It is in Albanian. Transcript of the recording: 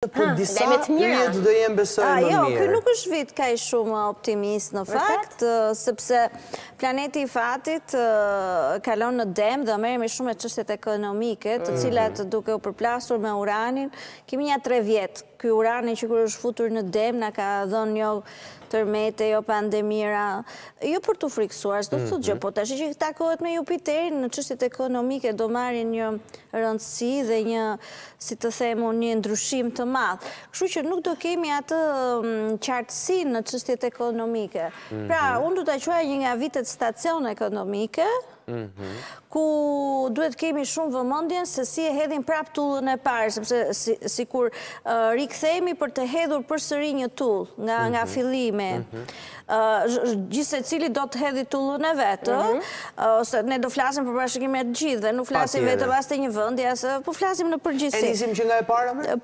Po disa rjet ah, jo, mirë. Jo, kë nuk është vit ka i shumë optimist në fakt, sepse planeti i fatit kalon në dem dhe mërëmi shumë e qështet ekonomike, të mm. cilat duke u përplasur me uranin, kemi një tre vjetë. Kjo uranin që kërë është futur në dem, në ka dhënë një jo tërmete, jo pandemira, jo për të friksuar, së do të të gjë, mhm. po të ashtë që këta kohet me Jupiterin në qështet ekonomike, do marin një rëndësi dhe një, si të themu, një ndryshim të madhë. Kështu që nuk do kemi atë mm, qartësin në qështjet ekonomike. Pra, mhm. unë du të qua një nga vitet stacion ekonomike, mhm. ku duhet kemi shumë vëmëndjen se si e hedhin prap tullën e parë, sepse si kur themi për të hedhur për sëri një tull nga mhm. filime, gjithë se cili do të hedhi tullën e vetë, ose ne do flasim për bashkime e gjithë, dhe nuk flasim vetë vaste një vëndja, po flasim në përgjithësi. E njësim që nga e parë, amër?